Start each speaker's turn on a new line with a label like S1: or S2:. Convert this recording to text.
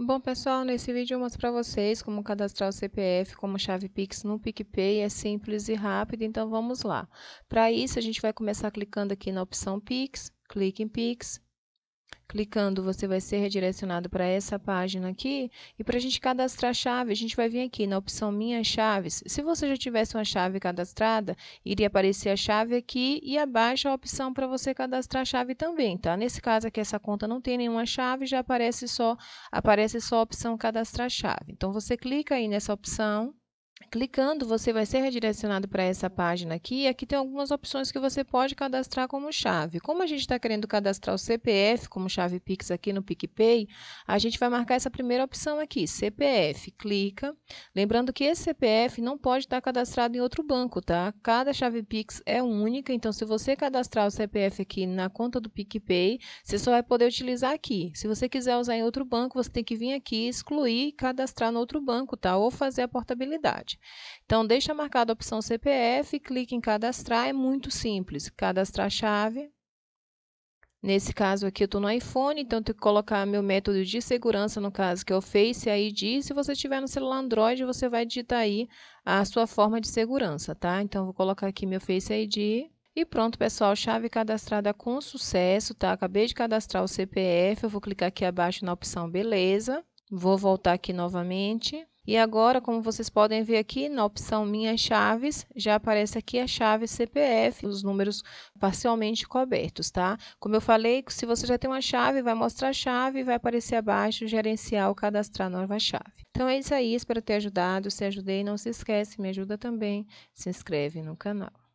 S1: Bom, pessoal, nesse vídeo eu mostro para vocês como cadastrar o CPF como chave Pix no PicPay. É simples e rápido, então vamos lá. Para isso, a gente vai começar clicando aqui na opção Pix, clique em Pix, Clicando, você vai ser redirecionado para essa página aqui. E para a gente cadastrar a chave, a gente vai vir aqui na opção Minhas Chaves. Se você já tivesse uma chave cadastrada, iria aparecer a chave aqui e abaixo a opção para você cadastrar a chave também, tá? Nesse caso aqui, essa conta não tem nenhuma chave, já aparece só, aparece só a opção cadastrar chave. Então, você clica aí nessa opção Clicando, você vai ser redirecionado para essa página aqui. Aqui tem algumas opções que você pode cadastrar como chave. Como a gente está querendo cadastrar o CPF como chave Pix aqui no PicPay, a gente vai marcar essa primeira opção aqui, CPF. Clica. Lembrando que esse CPF não pode estar tá cadastrado em outro banco, tá? Cada chave Pix é única, então se você cadastrar o CPF aqui na conta do PicPay, você só vai poder utilizar aqui. Se você quiser usar em outro banco, você tem que vir aqui, excluir e cadastrar no outro banco, tá? Ou fazer a portabilidade cidade. Então, deixa marcada a opção CPF, clique em cadastrar, é muito simples. Cadastrar chave. Nesse caso aqui eu estou no iPhone, então tenho que colocar meu método de segurança, no caso que é o Face ID. Se você tiver no celular Android, você vai digitar aí a sua forma de segurança, tá? Então, vou colocar aqui meu Face ID. E pronto, pessoal, chave cadastrada com sucesso, tá? Acabei de cadastrar o CPF, eu vou clicar aqui abaixo na opção Beleza. Vou voltar aqui novamente. E agora, como vocês podem ver aqui, na opção Minhas Chaves, já aparece aqui a chave CPF, os números parcialmente cobertos, tá? Como eu falei, se você já tem uma chave, vai mostrar a chave e vai aparecer abaixo Gerenciar ou Cadastrar Nova Chave. Então, é isso aí, espero ter ajudado. Se ajudei, não se esquece, me ajuda também, se inscreve no canal.